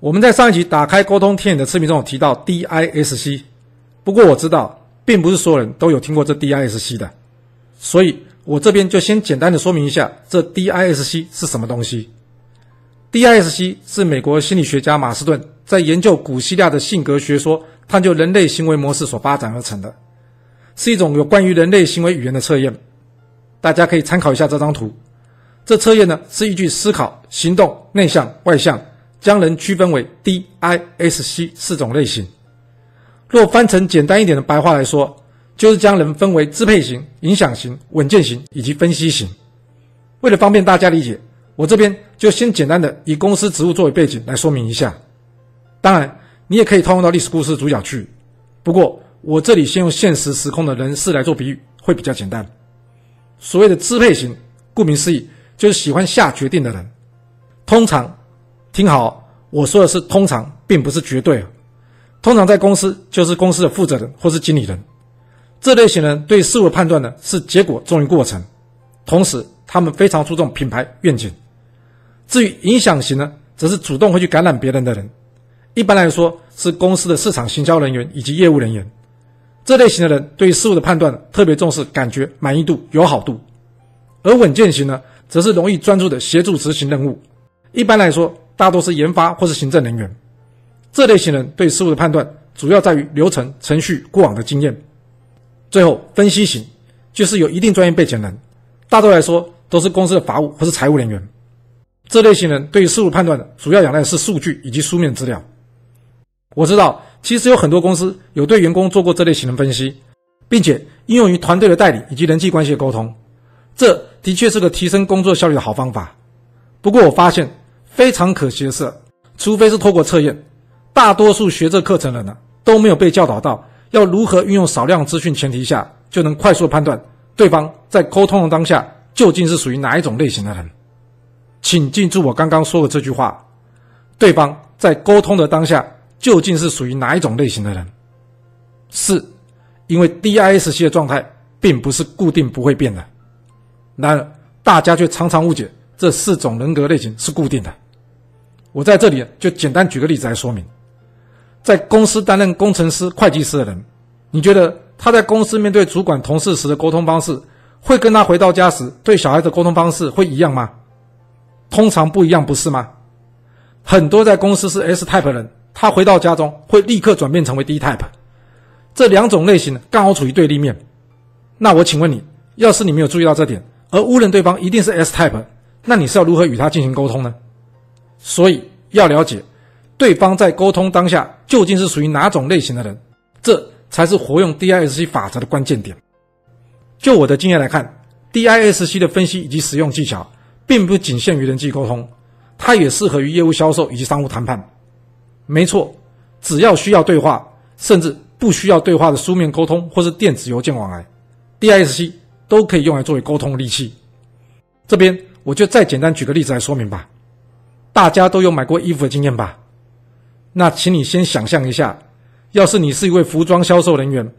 我们在上一集打开沟通天眼的视频中提到 DISC，不过我知道并不是所有人都有听过这 DISC 的，所以我这边就先简单的说明一下这 DISC 是什么东西。DISC 是美国心理学家马斯顿在研究古希腊的性格学说，探究人类行为模式所发展而成的，是一种有关于人类行为语言的测验。大家可以参考一下这张图，这测验呢是依据思考、行动、内向、外向。将人区分为 D I S C 四种类型。若翻成简单一点的白话来说，就是将人分为支配型、影响型、稳健型以及分析型。为了方便大家理解，我这边就先简单的以公司职务作为背景来说明一下。当然，你也可以套用到历史故事主角去。不过，我这里先用现实时空的人事来做比喻会比较简单。所谓的支配型，顾名思义，就是喜欢下决定的人，通常。听好，我说的是通常，并不是绝对啊。通常在公司就是公司的负责人或是经理人，这类型人对事物的判断呢是结果重于过程，同时他们非常注重品牌愿景。至于影响型呢，则是主动会去感染别人的人。一般来说是公司的市场行销人员以及业务人员，这类型的人对事物的判断特别重视感觉满意度友好度，而稳健型呢，则是容易专注的协助执行任务。一般来说。大多是研发或是行政人员，这类型人对事物的判断主要在于流程、程序、过往的经验。最后，分析型就是有一定专业背景人，大多来说都是公司的法务或是财务人员。这类型人对于事物判断的主要两点是数据以及书面资料。我知道，其实有很多公司有对员工做过这类型人分析，并且应用于团队的代理以及人际关系的沟通，这的确是个提升工作效率的好方法。不过，我发现。非常可惜的是，除非是透过测验，大多数学这课程的人呢都没有被教导到要如何运用少量资讯前提下就能快速判断对方在沟通的当下究竟是属于哪一种类型的人。请记住我刚刚说的这句话：对方在沟通的当下究竟是属于哪一种类型的人？四，因为 D I S C 的状态并不是固定不会变的，然而大家却常常误解这四种人格类型是固定的。我在这里就简单举个例子来说明，在公司担任工程师、会计师的人，你觉得他在公司面对主管、同事时的沟通方式，会跟他回到家时对小孩的沟通方式会一样吗？通常不一样，不是吗？很多在公司是 S type 人，他回到家中会立刻转变成为 D type，这两种类型刚好处于对立面。那我请问你，要是你没有注意到这点，而误认对方一定是 S type，那你是要如何与他进行沟通呢？所以要了解对方在沟通当下究竟是属于哪种类型的人，这才是活用 DISC 法则的关键点。就我的经验来看，DISC 的分析以及使用技巧，并不仅限于人际沟通，它也适合于业务销售以及商务谈判。没错，只要需要对话，甚至不需要对话的书面沟通或是电子邮件往来，DISC 都可以用来作为沟通利器。这边我就再简单举个例子来说明吧。大家都有买过衣服的经验吧？那请你先想象一下，要是你是一位服装销售人员，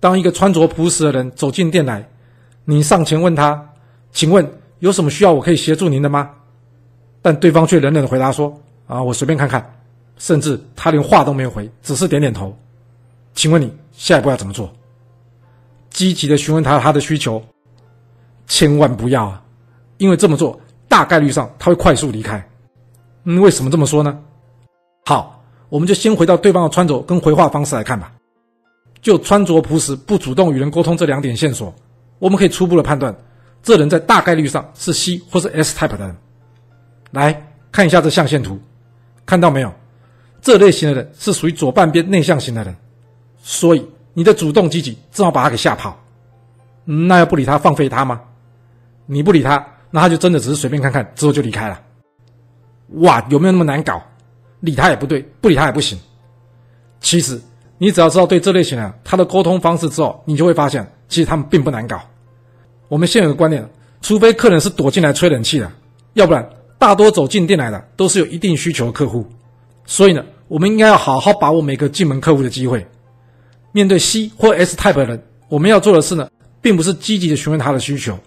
当一个穿着朴实的人走进店来，你上前问他：“请问有什么需要我可以协助您的吗？”但对方却冷冷的回答说：“啊，我随便看看。”甚至他连话都没有回，只是点点头。请问你下一步要怎么做？积极的询问他他的需求，千万不要啊，因为这么做大概率上他会快速离开。嗯，为什么这么说呢？好，我们就先回到对方的穿着跟回话方式来看吧。就穿着朴实、不主动与人沟通这两点线索，我们可以初步的判断，这人在大概率上是 C 或是 S type 的人。来看一下这象限图，看到没有？这类型的人是属于左半边内向型的人，所以你的主动积极正好把他给吓跑。那要不理他放飞他吗？你不理他，那他就真的只是随便看看之后就离开了。哇，有没有那么难搞？理他也不对，不理他也不行。其实，你只要知道对这类型的人他的沟通方式之后，你就会发现，其实他们并不难搞。我们现有的观念，除非客人是躲进来吹冷气的，要不然大多走进店来的都是有一定需求的客户。所以呢，我们应该要好好把握每个进门客户的机会。面对 C 或 S type 的人，我们要做的事呢，并不是积极的询问他的需求，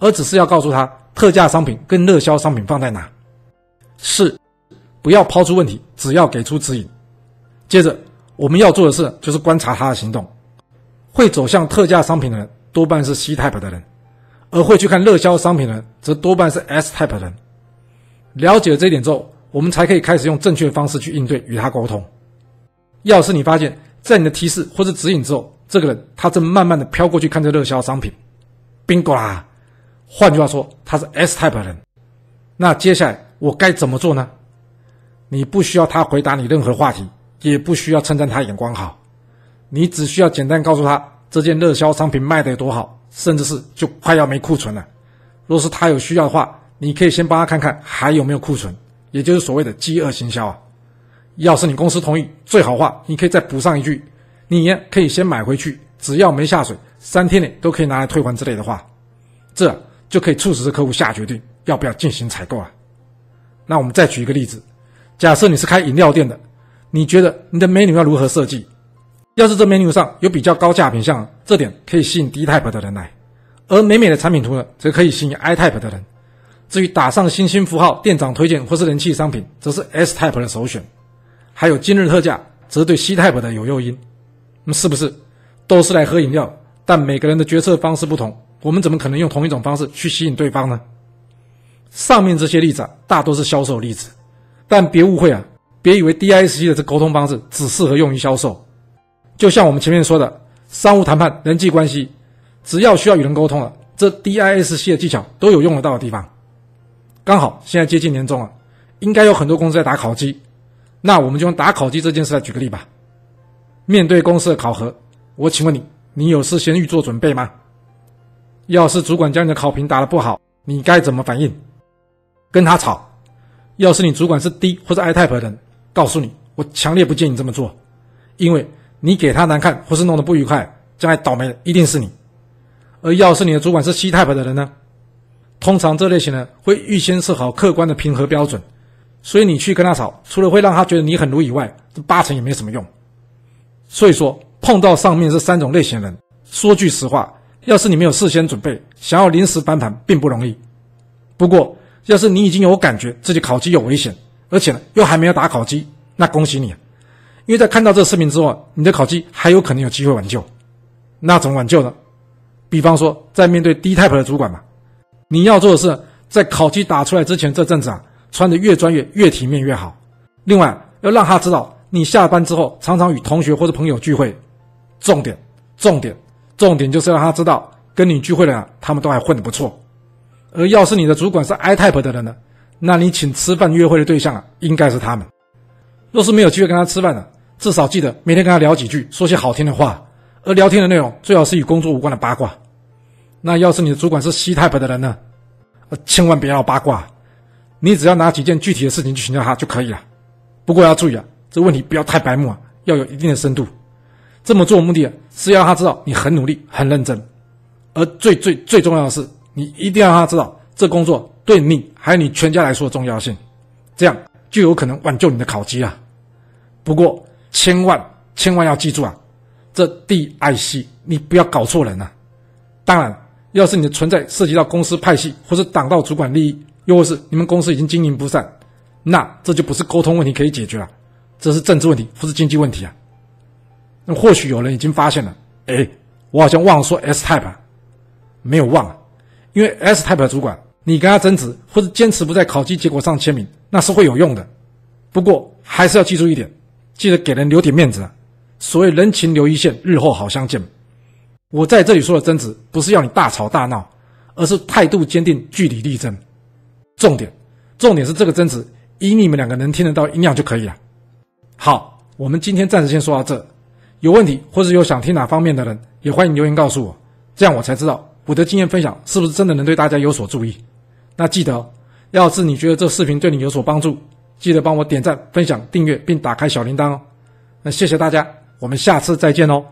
而只是要告诉他特价商品跟热销商品放在哪。四，不要抛出问题，只要给出指引。接着，我们要做的事就是观察他的行动。会走向特价商品的人，多半是 C type 的人；而会去看热销商品的人，则多半是 S type 的人。了解了这一点之后，我们才可以开始用正确的方式去应对与他沟通。要是你发现，在你的提示或者指引之后，这个人他正慢慢的飘过去看这热销商品，bingo 啦！换句话说，他是 S type 的人。那接下来。我该怎么做呢？你不需要他回答你任何话题，也不需要称赞他眼光好，你只需要简单告诉他这件热销商品卖的有多好，甚至是就快要没库存了。若是他有需要的话，你可以先帮他看看还有没有库存，也就是所谓的饥饿行销啊。要是你公司同意，最好话，你可以再补上一句：“你可以先买回去，只要没下水，三天内都可以拿来退还”之类的话，这就可以促使客户下决定要不要进行采购啊。那我们再举一个例子，假设你是开饮料店的，你觉得你的 menu 要如何设计？要是这 menu 上有比较高价品项，这点可以吸引 D type 的人来；而美美的产品图呢，则可以吸引 I type 的人。至于打上星星符号、店长推荐或是人气商品，则是 S type 的首选。还有今日特价，则对 C type 的有诱因。那么是不是都是来喝饮料，但每个人的决策方式不同，我们怎么可能用同一种方式去吸引对方呢？上面这些例子啊，大多是销售例子，但别误会啊，别以为 D I S C 的这沟通方式只适合用于销售。就像我们前面说的，商务谈判、人际关系，只要需要与人沟通了，这 D I S C 的技巧都有用得到的地方。刚好现在接近年终了，应该有很多公司在打考绩，那我们就用打考绩这件事来举个例吧。面对公司的考核，我请问你，你有事先预做准备吗？要是主管将你的考评打的不好，你该怎么反应？跟他吵，要是你主管是 D 或者 I type 的人，告诉你，我强烈不建议你这么做，因为你给他难看，或是弄得不愉快，将来倒霉的一定是你。而要是你的主管是 C type 的人呢，通常这类型人会预先设好客观的平和标准，所以你去跟他吵，除了会让他觉得你很鲁以外，这八成也没什么用。所以说，碰到上面这三种类型的人，说句实话，要是你没有事先准备，想要临时翻盘并不容易。不过，要是你已经有感觉自己烤鸡有危险，而且呢又还没有打烤鸡，那恭喜你，因为在看到这个视频之后，你的烤鸡还有可能有机会挽救。那怎么挽救呢？比方说，在面对 D type 的主管嘛，你要做的是在烤鸡打出来之前，这阵子啊，穿的越专业、越体面越好。另外，要让他知道你下班之后常常与同学或者朋友聚会。重点，重点，重点就是让他知道跟你聚会的人，他们都还混得不错。而要是你的主管是 I type 的人呢，那你请吃饭约会的对象啊，应该是他们。若是没有机会跟他吃饭的，至少记得每天跟他聊几句，说些好听的话。而聊天的内容最好是与工作无关的八卦。那要是你的主管是 C type 的人呢，呃，千万别要八卦，你只要拿几件具体的事情去请教他就可以了。不过要注意啊，这问题不要太白目啊，要有一定的深度。这么做目的啊，是要让他知道你很努力、很认真。而最最最重要的是。你一定要让他知道这工作对你还有你全家来说的重要性，这样就有可能挽救你的考级啊。不过千万千万要记住啊，这 D I C 你不要搞错人呐。当然，要是你的存在涉及到公司派系或是党道主管利益，又或是你们公司已经经营不善，那这就不是沟通问题可以解决了，这是政治问题或是经济问题啊。那或许有人已经发现了，哎，我好像忘了说 S type，没有忘啊。因为 S 代表主管，你跟他争执或者坚持不在考绩结果上签名，那是会有用的。不过还是要记住一点，记得给人留点面子。啊。所谓人情留一线，日后好相见。我在这里说的争执，不是要你大吵大闹，而是态度坚定，据理力争。重点，重点是这个争执，以你们两个能听得到音量就可以了。好，我们今天暂时先说到这。有问题或者有想听哪方面的人，也欢迎留言告诉我，这样我才知道。我的经验分享是不是真的能对大家有所注意？那记得，要是你觉得这视频对你有所帮助，记得帮我点赞、分享、订阅，并打开小铃铛哦。那谢谢大家，我们下次再见哦。